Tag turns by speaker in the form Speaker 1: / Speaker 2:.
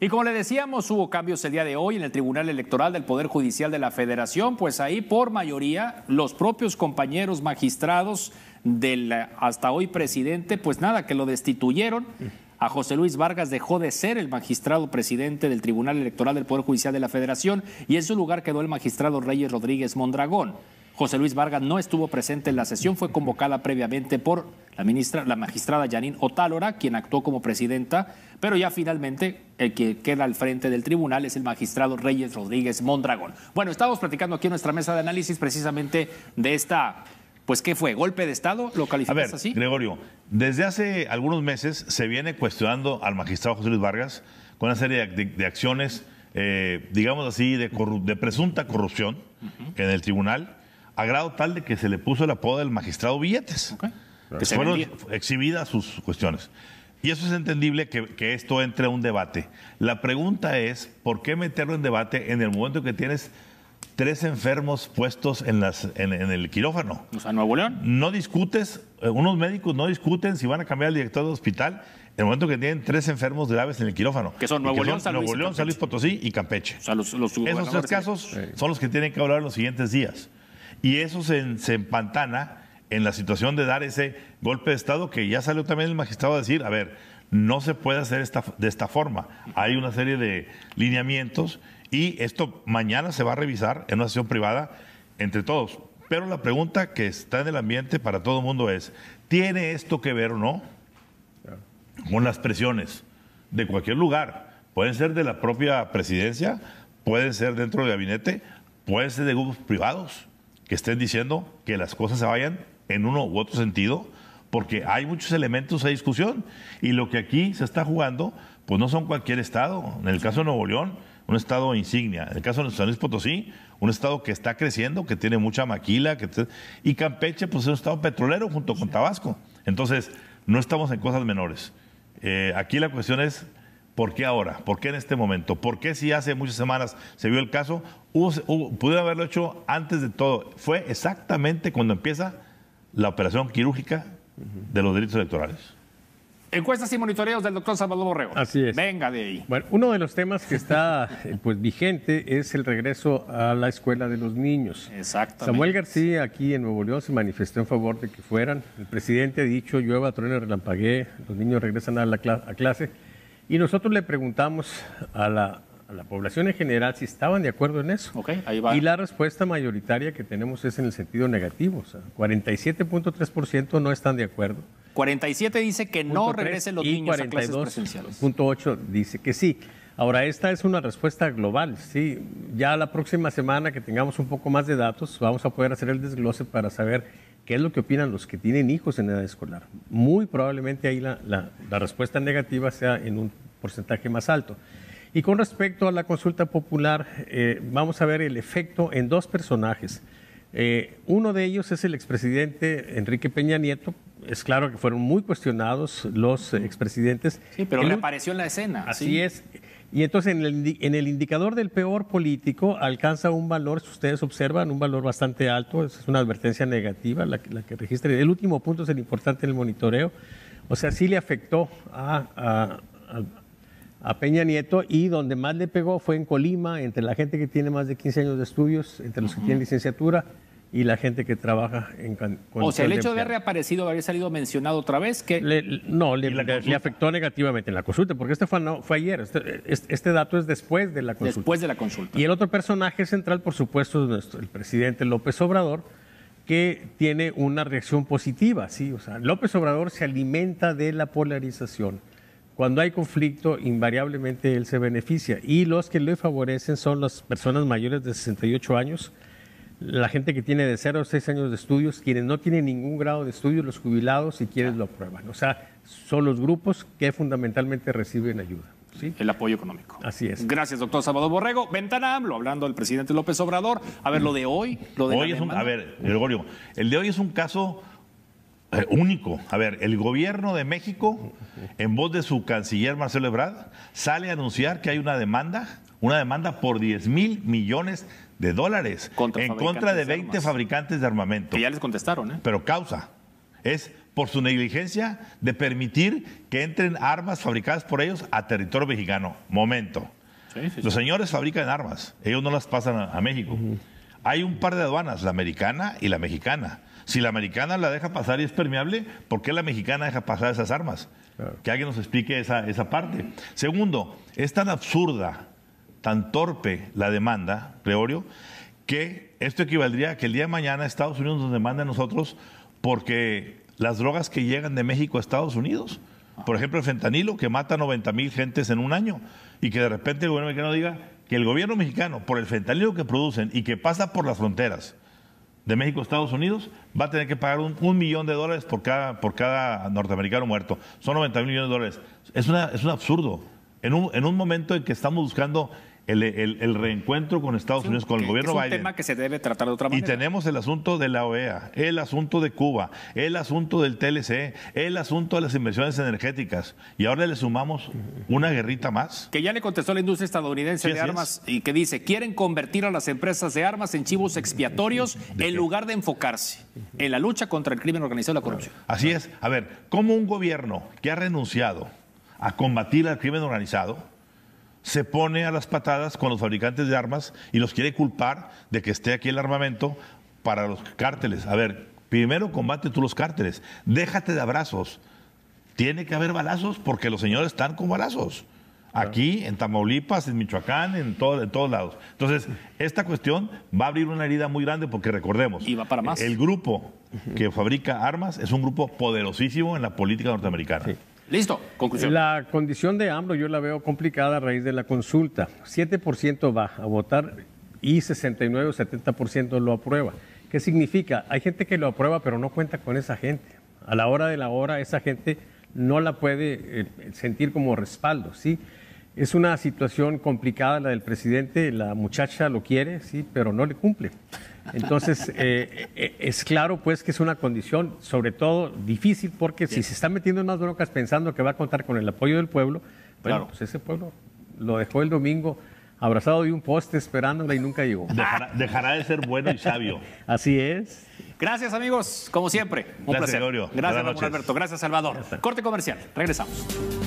Speaker 1: Y como le decíamos, hubo cambios el día de hoy en el Tribunal Electoral del Poder Judicial de la Federación, pues ahí por mayoría los propios compañeros magistrados del hasta hoy presidente, pues nada, que lo destituyeron. A José Luis Vargas dejó de ser el magistrado presidente del Tribunal Electoral del Poder Judicial de la Federación y en su lugar quedó el magistrado Reyes Rodríguez Mondragón. José Luis Vargas no estuvo presente en la sesión, fue convocada previamente por la ministra, la magistrada Janine Otálora, quien actuó como presidenta, pero ya finalmente el que queda al frente del tribunal es el magistrado Reyes Rodríguez Mondragón. Bueno, estamos platicando aquí en nuestra mesa de análisis precisamente de esta pues ¿qué fue? ¿Golpe de Estado? ¿Lo calificas así? Gregorio, desde hace algunos meses se viene
Speaker 2: cuestionando al magistrado José Luis Vargas con una serie de, acciones, eh, digamos así, de, presunta corrupción en el tribunal a grado tal de que se le puso el apodo del magistrado Billetes, que fueron exhibidas sus cuestiones. Y eso es entendible que, esto entre a un debate. La pregunta es, ¿por qué meterlo en debate en el momento que tienes tres enfermos puestos en, las, en, el quirófano? O sea, Nuevo León. No discutes, eh, unos médicos no discuten si van a cambiar al director del hospital en el momento que tienen tres enfermos graves en el quirófano. Que son Nuevo León, Nuevo León Potosí y Campeche. O Esos tres casos son los que tienen que hablar los siguientes días. Y eso se, empantana en la situación de dar ese golpe de Estado que ya salió también el magistrado a decir, a ver, no se puede hacer esta, de esta forma. Hay una serie de lineamientos y esto mañana se va a revisar en una sesión privada entre todos. Pero la pregunta que está en el ambiente para todo el mundo es, ¿tiene esto que ver o no con las presiones de cualquier lugar? Pueden ser de la propia presidencia, pueden ser dentro del gabinete, pueden ser de grupos privados que estén diciendo que las cosas se vayan en uno u otro sentido, porque hay muchos elementos de discusión y lo que aquí se está jugando, pues no son cualquier estado. En el caso de Nuevo León, un estado insignia. En el caso de San Luis Potosí, un estado que está creciendo, que tiene mucha maquila, que y Campeche, pues es un estado petrolero junto con Tabasco. Entonces, no estamos en cosas menores. Eh, aquí la cuestión es ¿Por qué ahora? ¿Por qué en este momento? ¿Por qué si hace muchas semanas se vio el caso? Hubo, haberlo hecho antes de todo. Fue exactamente cuando empieza la operación quirúrgica de los delitos electorales.
Speaker 1: Encuestas y monitoreos del doctor Salvador
Speaker 3: Borrego. Así es. Venga de ahí. Bueno, uno de los temas que está eh, pues vigente es el regreso a la escuela de los niños. Exacto. Samuel García aquí en Nuevo León se manifestó en favor de que fueran. El presidente ha dicho, llueva, truene, relampagué. los niños regresan a la a clase. Y nosotros le preguntamos a la, población en general si estaban de acuerdo en eso. Y la respuesta mayoritaria que tenemos es en el sentido negativo. O sea, 47.3% no están de acuerdo.
Speaker 1: 47 dice que no regresen los niños a clases presenciales. dice que sí.
Speaker 3: Ahora, esta es una respuesta global, sí. Ya la próxima semana que tengamos un poco más de datos, vamos a poder hacer el desglose para saber ¿Qué es lo que opinan los que tienen hijos en edad escolar? Muy probablemente ahí la, respuesta negativa sea en un porcentaje más alto. Y con respecto a la consulta popular, eh, vamos a ver el efecto en dos personajes. Eh, uno de ellos es el expresidente Enrique Peña Nieto. Es claro que fueron muy cuestionados los eh, expresidentes. Sí, pero le apareció en la escena. Así es. Y entonces en el, indicador del peor político alcanza un valor, si ustedes observan, un valor bastante alto, es una advertencia negativa la, que registra. El último punto es el importante en el monitoreo, o sea, sí le afectó a, a, Peña Nieto y donde más le pegó fue en Colima, entre la gente que tiene más de 15 años de estudios, entre los que tienen licenciatura y la gente que trabaja en O sea, el hecho de,
Speaker 1: haber reaparecido, haber salido mencionado otra vez, que... no, le, afectó
Speaker 3: negativamente en la consulta, porque este fue, fue ayer, este, este, dato es después de la consulta. Después de la consulta. Y el otro personaje central, por supuesto, es nuestro, el presidente López Obrador, que tiene una reacción positiva, ¿sí? O sea, López Obrador se alimenta de la polarización. Cuando hay conflicto, invariablemente él se beneficia. Y los que le favorecen son las personas mayores de 68 años, la gente que tiene de 0 a 6 años de estudios, quienes no tienen ningún grado de estudio, los jubilados, si quieres lo aprueban. O sea, son los grupos que fundamentalmente reciben ayuda.
Speaker 1: El apoyo económico. Así es. Gracias, doctor Salvador Borrego. Ventana AMLO, hablando del presidente López Obrador. A ver, lo de hoy, lo de hoy es A ver,
Speaker 2: Gregorio, el de hoy es un caso eh, único. A ver, el gobierno de México, en voz de su canciller Marcelo Ebrard, sale a anunciar que hay una demanda, una demanda por 10 mil millones de de dólares en contra de 20 fabricantes de armamento. Que ya les contestaron, ¿eh? Pero causa. Es por su negligencia de permitir que entren armas fabricadas por ellos a territorio mexicano. Momento. Los señores fabrican armas, ellos no las pasan a, México. Hay un par de aduanas, la americana y la mexicana. Si la americana la deja pasar y es permeable, ¿por qué la mexicana deja pasar esas armas? Que alguien nos explique esa, esa parte. Segundo, es tan absurda tan torpe la demanda, Gregorio, que esto equivaldría a que el día de mañana Estados Unidos nos demanda a nosotros porque las drogas que llegan de México a Estados Unidos, por ejemplo el fentanilo, que mata 90 mil gentes en un año, y que de repente el gobierno mexicano diga que el gobierno mexicano, por el fentanilo que producen y que pasa por las fronteras de México a Estados Unidos, va a tener que pagar un, millón de dólares por cada, por cada norteamericano muerto. Son 90 mil millones de dólares. Es, una, es un absurdo. En un, en un momento en que estamos buscando el, reencuentro con Estados Unidos, con el gobierno Biden. es un tema
Speaker 1: que se debe tratar de otra manera. Y
Speaker 2: tenemos el asunto de la OEA, el asunto de Cuba, el asunto del TLC, el asunto de las inversiones energéticas. Y ahora le sumamos una guerrita más.
Speaker 1: Que ya le contestó la industria estadounidense de armas y que dice, quieren convertir a las empresas de armas en chivos expiatorios en lugar de enfocarse en la lucha contra el crimen organizado y la corrupción.
Speaker 2: Así es. A ver, ¿cómo un gobierno que ha renunciado a combatir al crimen organizado se pone a las patadas con los fabricantes de armas y los quiere culpar de que esté aquí el armamento para los cárteles. A ver, primero combate tú los cárteles, déjate de abrazos. Tiene que haber balazos porque los señores están con balazos. Aquí, en Tamaulipas, en Michoacán, en, todo, en todos lados. Entonces, esta cuestión va a abrir una herida muy grande porque recordemos, el grupo que fabrica armas es un grupo poderosísimo en la política norteamericana. Listo, conclusión.
Speaker 3: La condición de AMLO yo la veo complicada a raíz de la consulta. 7% va a votar y 69 o 70% lo aprueba. ¿Qué significa? Hay gente que lo aprueba pero no cuenta con esa gente. A la hora de la hora esa gente no la puede eh, sentir como respaldo, ¿sí? Es una situación complicada la del presidente, la muchacha lo quiere, sí, pero no le cumple. Entonces, eh, eh, eh, es claro pues que es una condición, sobre todo difícil, porque si se está metiendo en más broncas pensando que va a contar con el apoyo del pueblo, bueno, pues ese pueblo lo dejó el domingo abrazado de un poste esperándola y nunca llegó.
Speaker 1: Dejará, de ser bueno y sabio. Así es. Gracias amigos, como siempre. Un placer. Gracias, Alberto. Gracias, Salvador. Corte comercial. Regresamos.